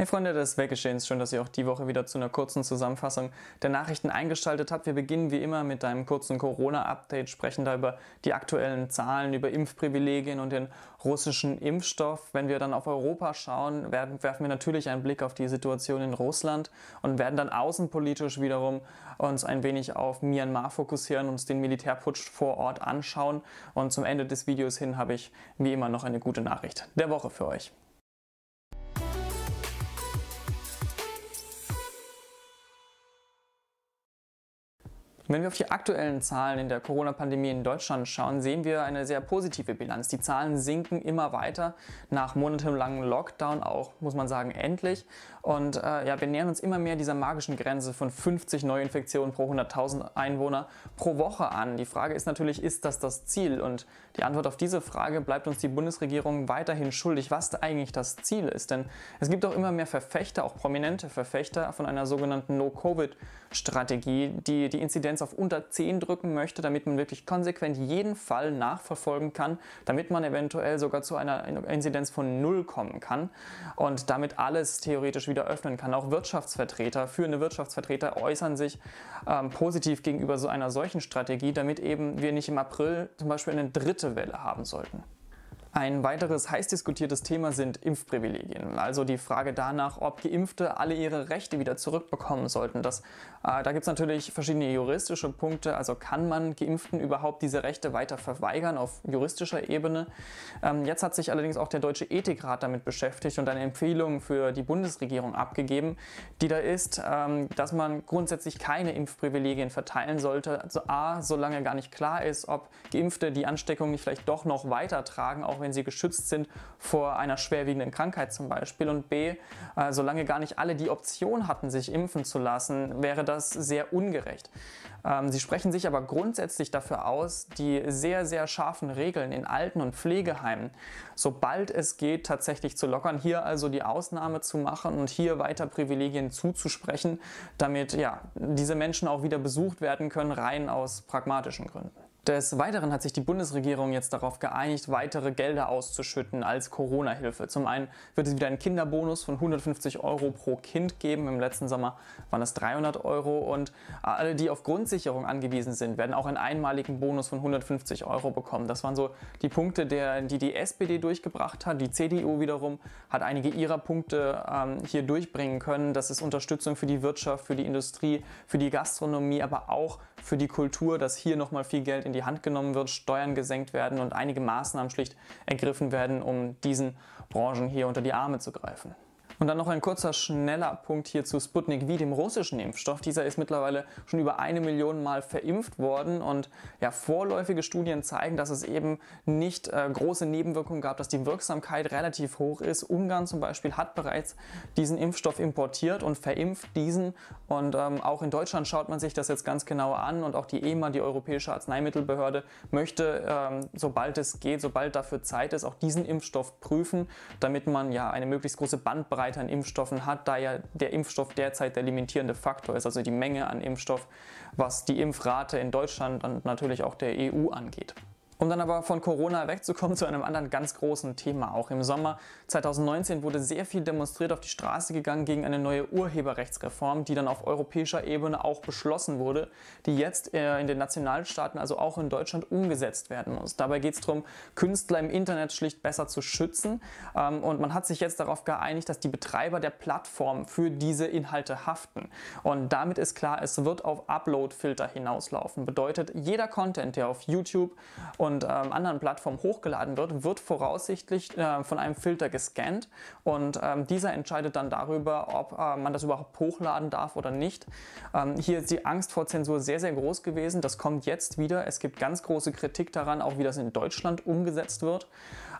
Hey Freunde des Weggeschehens, schön, dass ihr auch die Woche wieder zu einer kurzen Zusammenfassung der Nachrichten eingeschaltet habt. Wir beginnen wie immer mit einem kurzen Corona-Update, sprechen da über die aktuellen Zahlen, über Impfprivilegien und den russischen Impfstoff. Wenn wir dann auf Europa schauen, werden, werfen wir natürlich einen Blick auf die Situation in Russland und werden dann außenpolitisch wiederum uns ein wenig auf Myanmar fokussieren, uns den Militärputsch vor Ort anschauen. Und zum Ende des Videos hin habe ich wie immer noch eine gute Nachricht der Woche für euch. Wenn wir auf die aktuellen Zahlen in der Corona-Pandemie in Deutschland schauen, sehen wir eine sehr positive Bilanz. Die Zahlen sinken immer weiter, nach monatelangem Lockdown auch, muss man sagen, endlich. Und äh, ja, wir nähern uns immer mehr dieser magischen Grenze von 50 Neuinfektionen pro 100.000 Einwohner pro Woche an. Die Frage ist natürlich, ist das das Ziel? Und die Antwort auf diese Frage bleibt uns die Bundesregierung weiterhin schuldig, was eigentlich das Ziel ist. Denn es gibt auch immer mehr Verfechter, auch prominente Verfechter von einer sogenannten No-Covid-Strategie, die die Inzidenz Inzidenz auf unter 10 drücken möchte, damit man wirklich konsequent jeden Fall nachverfolgen kann, damit man eventuell sogar zu einer Inzidenz von 0 kommen kann und damit alles theoretisch wieder öffnen kann. Auch Wirtschaftsvertreter, führende Wirtschaftsvertreter äußern sich ähm, positiv gegenüber so einer solchen Strategie, damit eben wir nicht im April zum Beispiel eine dritte Welle haben sollten. Ein weiteres heiß diskutiertes Thema sind Impfprivilegien. Also die Frage danach, ob Geimpfte alle ihre Rechte wieder zurückbekommen sollten. Das, äh, da gibt es natürlich verschiedene juristische Punkte. Also kann man Geimpften überhaupt diese Rechte weiter verweigern auf juristischer Ebene? Ähm, jetzt hat sich allerdings auch der Deutsche Ethikrat damit beschäftigt und eine Empfehlung für die Bundesregierung abgegeben, die da ist, ähm, dass man grundsätzlich keine Impfprivilegien verteilen sollte. Also A, solange gar nicht klar ist, ob Geimpfte die Ansteckung nicht vielleicht doch noch weitertragen, auch auch wenn sie geschützt sind vor einer schwerwiegenden Krankheit zum Beispiel. Und B, äh, solange gar nicht alle die Option hatten, sich impfen zu lassen, wäre das sehr ungerecht. Ähm, sie sprechen sich aber grundsätzlich dafür aus, die sehr, sehr scharfen Regeln in Alten- und Pflegeheimen, sobald es geht, tatsächlich zu lockern. Hier also die Ausnahme zu machen und hier weiter Privilegien zuzusprechen, damit ja, diese Menschen auch wieder besucht werden können, rein aus pragmatischen Gründen. Des Weiteren hat sich die Bundesregierung jetzt darauf geeinigt, weitere Gelder auszuschütten als Corona-Hilfe. Zum einen wird es wieder einen Kinderbonus von 150 Euro pro Kind geben. Im letzten Sommer waren es 300 Euro. Und alle, die auf Grundsicherung angewiesen sind, werden auch einen einmaligen Bonus von 150 Euro bekommen. Das waren so die Punkte, die die SPD durchgebracht hat. Die CDU wiederum hat einige ihrer Punkte ähm, hier durchbringen können. Das ist Unterstützung für die Wirtschaft, für die Industrie, für die Gastronomie, aber auch für die Kultur, dass hier nochmal viel Geld in in die Hand genommen wird, Steuern gesenkt werden und einige Maßnahmen schlicht ergriffen werden, um diesen Branchen hier unter die Arme zu greifen. Und dann noch ein kurzer, schneller Punkt hier zu Sputnik V, dem russischen Impfstoff. Dieser ist mittlerweile schon über eine Million Mal verimpft worden und ja, vorläufige Studien zeigen, dass es eben nicht äh, große Nebenwirkungen gab, dass die Wirksamkeit relativ hoch ist. Ungarn zum Beispiel hat bereits diesen Impfstoff importiert und verimpft diesen und ähm, auch in Deutschland schaut man sich das jetzt ganz genau an und auch die EMA, die Europäische Arzneimittelbehörde, möchte, ähm, sobald es geht, sobald dafür Zeit ist, auch diesen Impfstoff prüfen, damit man ja eine möglichst große Bandbreite Bandbreite an Impfstoffen hat, da ja der Impfstoff derzeit der limitierende Faktor ist, also die Menge an Impfstoff, was die Impfrate in Deutschland und natürlich auch der EU angeht. Um dann aber von Corona wegzukommen zu einem anderen ganz großen Thema. Auch im Sommer 2019 wurde sehr viel demonstriert auf die Straße gegangen gegen eine neue Urheberrechtsreform, die dann auf europäischer Ebene auch beschlossen wurde, die jetzt äh, in den Nationalstaaten, also auch in Deutschland, umgesetzt werden muss. Dabei geht es darum, Künstler im Internet schlicht besser zu schützen. Ähm, und man hat sich jetzt darauf geeinigt, dass die Betreiber der Plattform für diese Inhalte haften. Und damit ist klar, es wird auf Upload-Filter hinauslaufen. Bedeutet, jeder Content, der auf YouTube und und ähm, anderen Plattformen hochgeladen wird, wird voraussichtlich äh, von einem Filter gescannt und ähm, dieser entscheidet dann darüber, ob äh, man das überhaupt hochladen darf oder nicht. Ähm, hier ist die Angst vor Zensur sehr, sehr groß gewesen. Das kommt jetzt wieder. Es gibt ganz große Kritik daran, auch wie das in Deutschland umgesetzt wird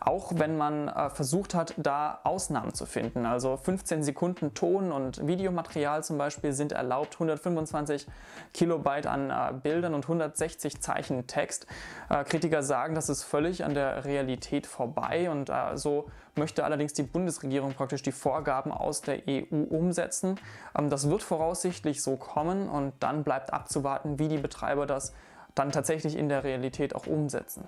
auch wenn man äh, versucht hat, da Ausnahmen zu finden. Also 15 Sekunden Ton und Videomaterial zum Beispiel sind erlaubt, 125 Kilobyte an äh, Bildern und 160 Zeichen Text. Äh, Kritiker sagen, das ist völlig an der Realität vorbei und äh, so möchte allerdings die Bundesregierung praktisch die Vorgaben aus der EU umsetzen. Ähm, das wird voraussichtlich so kommen und dann bleibt abzuwarten, wie die Betreiber das dann tatsächlich in der Realität auch umsetzen.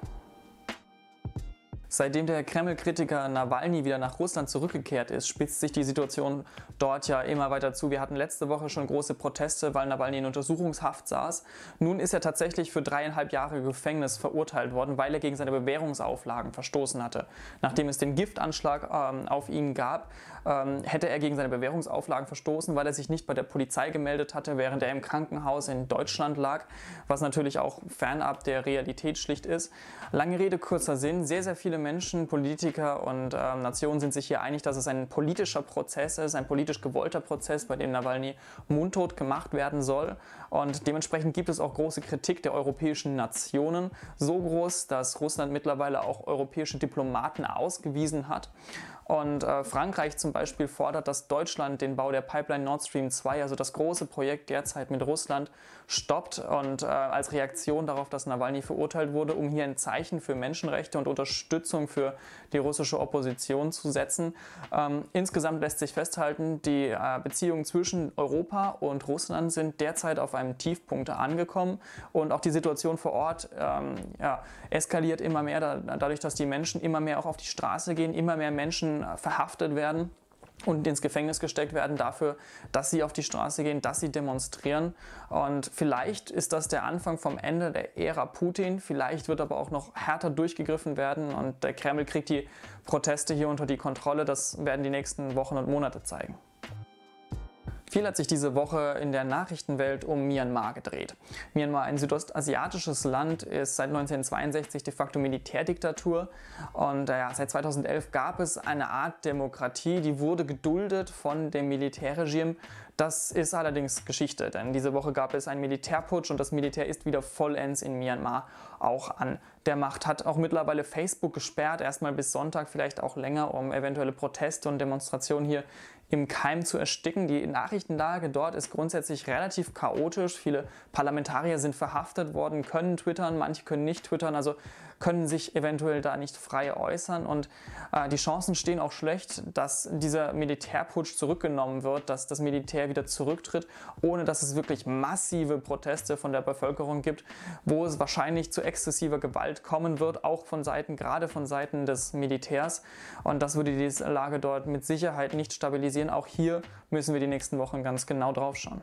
Seitdem der Kreml-Kritiker Nawalny wieder nach Russland zurückgekehrt ist, spitzt sich die Situation dort ja immer weiter zu. Wir hatten letzte Woche schon große Proteste, weil Nawalny in Untersuchungshaft saß. Nun ist er tatsächlich für dreieinhalb Jahre Gefängnis verurteilt worden, weil er gegen seine Bewährungsauflagen verstoßen hatte. Nachdem es den Giftanschlag ähm, auf ihn gab, ähm, hätte er gegen seine Bewährungsauflagen verstoßen, weil er sich nicht bei der Polizei gemeldet hatte, während er im Krankenhaus in Deutschland lag, was natürlich auch fernab der Realität schlicht ist. Lange Rede, kurzer Sinn. Sehr, sehr viele Menschen, Politiker und ähm, Nationen sind sich hier einig, dass es ein politischer Prozess ist, ein politisch gewollter Prozess, bei dem Nawalny mundtot gemacht werden soll. Und dementsprechend gibt es auch große Kritik der europäischen Nationen. So groß, dass Russland mittlerweile auch europäische Diplomaten ausgewiesen hat. Und äh, Frankreich zum Beispiel fordert, dass Deutschland den Bau der Pipeline Nord Stream 2, also das große Projekt derzeit mit Russland, stoppt. Und äh, als Reaktion darauf, dass Nawalny verurteilt wurde, um hier ein Zeichen für Menschenrechte und Unterstützung für die russische Opposition zu setzen. Ähm, insgesamt lässt sich festhalten, die äh, Beziehungen zwischen Europa und Russland sind derzeit auf einem Tiefpunkt angekommen. Und auch die Situation vor Ort ähm, ja, eskaliert immer mehr, da, dadurch, dass die Menschen immer mehr auch auf die Straße gehen, immer mehr Menschen verhaftet werden und ins Gefängnis gesteckt werden dafür, dass sie auf die Straße gehen, dass sie demonstrieren. Und vielleicht ist das der Anfang vom Ende der Ära Putin. Vielleicht wird aber auch noch härter durchgegriffen werden und der Kreml kriegt die Proteste hier unter die Kontrolle. Das werden die nächsten Wochen und Monate zeigen. Viel hat sich diese Woche in der Nachrichtenwelt um Myanmar gedreht. Myanmar, ein südostasiatisches Land, ist seit 1962 de facto Militärdiktatur und äh, ja, seit 2011 gab es eine Art Demokratie, die wurde geduldet von dem Militärregime. Das ist allerdings Geschichte, denn diese Woche gab es einen Militärputsch und das Militär ist wieder vollends in Myanmar auch an der Macht. Hat auch mittlerweile Facebook gesperrt, erstmal bis Sonntag, vielleicht auch länger, um eventuelle Proteste und Demonstrationen hier im Keim zu ersticken. Die Nachrichtenlage dort ist grundsätzlich relativ chaotisch. Viele Parlamentarier sind verhaftet worden, können twittern, manche können nicht twittern. Also können sich eventuell da nicht frei äußern und äh, die Chancen stehen auch schlecht, dass dieser Militärputsch zurückgenommen wird, dass das Militär wieder zurücktritt, ohne dass es wirklich massive Proteste von der Bevölkerung gibt, wo es wahrscheinlich zu exzessiver Gewalt kommen wird, auch von Seiten, gerade von Seiten des Militärs. Und das würde die Lage dort mit Sicherheit nicht stabilisieren. Auch hier müssen wir die nächsten Wochen ganz genau drauf schauen.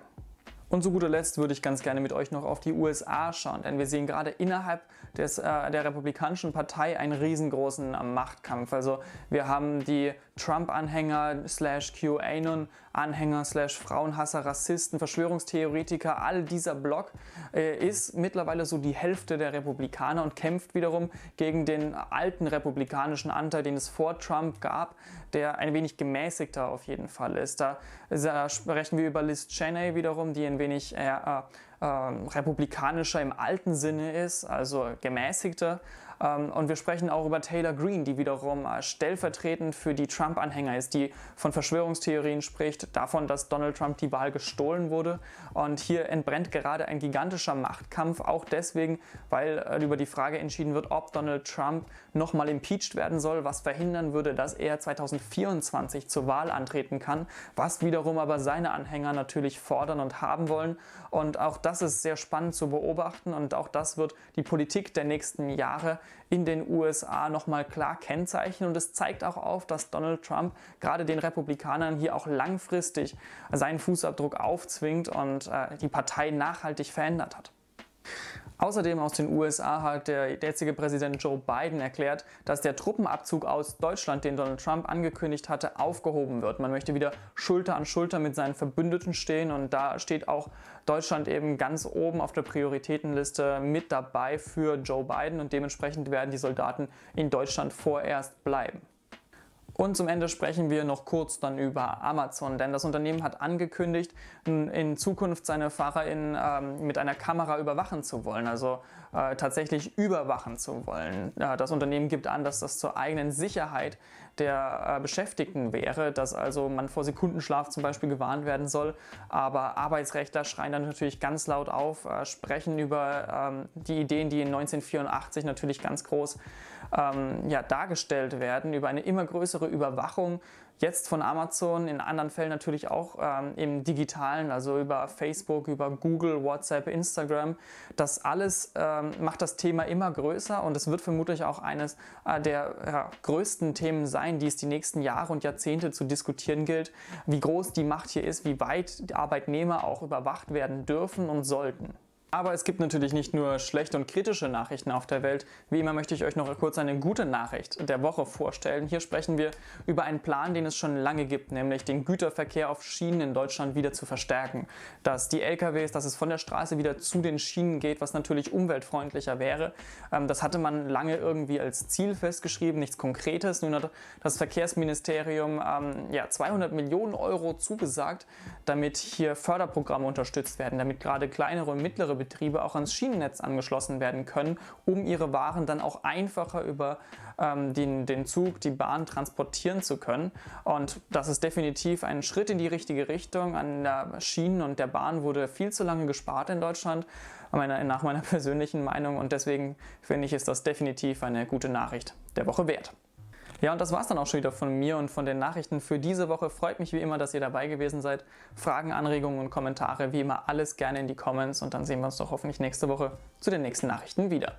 Und zu guter Letzt würde ich ganz gerne mit euch noch auf die USA schauen, denn wir sehen gerade innerhalb des, äh, der Republikanischen Partei einen riesengroßen Machtkampf. Also wir haben die Trump-Anhänger slash QAnon-Anhänger slash Frauenhasser, Rassisten, Verschwörungstheoretiker, all dieser Block äh, ist mittlerweile so die Hälfte der Republikaner und kämpft wiederum gegen den alten republikanischen Anteil, den es vor Trump gab, der ein wenig gemäßigter auf jeden Fall ist. Da, da sprechen wir über Liz Cheney wiederum, die in wenig äh, ähm, republikanischer im alten Sinne ist, also gemäßigter. Ähm, und wir sprechen auch über Taylor Green, die wiederum äh, stellvertretend für die Trump-Anhänger ist, die von Verschwörungstheorien spricht, davon, dass Donald Trump die Wahl gestohlen wurde. Und hier entbrennt gerade ein gigantischer Machtkampf, auch deswegen, weil äh, über die Frage entschieden wird, ob Donald Trump nochmal impeached werden soll, was verhindern würde, dass er 2024 zur Wahl antreten kann, was wiederum aber seine Anhänger natürlich fordern und haben wollen. Und auch das das ist sehr spannend zu beobachten und auch das wird die Politik der nächsten Jahre in den USA nochmal klar kennzeichnen. Und es zeigt auch auf, dass Donald Trump gerade den Republikanern hier auch langfristig seinen Fußabdruck aufzwingt und äh, die Partei nachhaltig verändert hat. Außerdem aus den USA hat der jetzige Präsident Joe Biden erklärt, dass der Truppenabzug aus Deutschland, den Donald Trump angekündigt hatte, aufgehoben wird. Man möchte wieder Schulter an Schulter mit seinen Verbündeten stehen und da steht auch Deutschland eben ganz oben auf der Prioritätenliste mit dabei für Joe Biden und dementsprechend werden die Soldaten in Deutschland vorerst bleiben. Und zum Ende sprechen wir noch kurz dann über Amazon, denn das Unternehmen hat angekündigt, in Zukunft seine FahrerInnen ähm, mit einer Kamera überwachen zu wollen. Also äh, tatsächlich überwachen zu wollen. das Unternehmen gibt an, dass das zur eigenen Sicherheit der äh, Beschäftigten wäre, dass also man vor Sekundenschlaf zum Beispiel gewarnt werden soll. Aber Arbeitsrechtler schreien dann natürlich ganz laut auf, äh, sprechen über ähm, die Ideen, die in 1984 natürlich ganz groß ähm, dargestellt werden, über eine immer größere Überwachung Jetzt von Amazon, in anderen Fällen natürlich auch ähm, im digitalen, also über Facebook, über Google, WhatsApp, Instagram. Das alles ähm, macht das Thema immer größer und es wird vermutlich auch eines äh, der ja, größten Themen sein, die es die nächsten Jahre und Jahrzehnte zu diskutieren gilt, wie groß die Macht hier ist, wie weit Arbeitnehmer auch überwacht werden dürfen und sollten. Aber es gibt natürlich nicht nur schlechte und kritische Nachrichten auf der Welt. Wie immer möchte ich euch noch kurz eine gute Nachricht der Woche vorstellen. Hier sprechen wir über einen Plan, den es schon lange gibt, nämlich den Güterverkehr auf Schienen in Deutschland wieder zu verstärken. Dass die LKWs, dass es von der Straße wieder zu den Schienen geht, was natürlich umweltfreundlicher wäre. Ähm, das hatte man lange irgendwie als Ziel festgeschrieben, nichts Konkretes. Nun hat das Verkehrsministerium ähm, ja, 200 Millionen Euro zugesagt, damit hier Förderprogramme unterstützt werden, damit gerade kleinere und mittlere Betriebe auch ans Schienennetz angeschlossen werden können, um ihre Waren dann auch einfacher über ähm, den, den Zug, die Bahn transportieren zu können. Und das ist definitiv ein Schritt in die richtige Richtung. An der Schienen und der Bahn wurde viel zu lange gespart in Deutschland, meiner, nach meiner persönlichen Meinung. Und deswegen finde ich, ist das definitiv eine gute Nachricht der Woche wert. Ja, und das war's dann auch schon wieder von mir und von den Nachrichten für diese Woche. Freut mich wie immer, dass ihr dabei gewesen seid. Fragen, Anregungen und Kommentare, wie immer alles gerne in die Comments und dann sehen wir uns doch hoffentlich nächste Woche zu den nächsten Nachrichten wieder.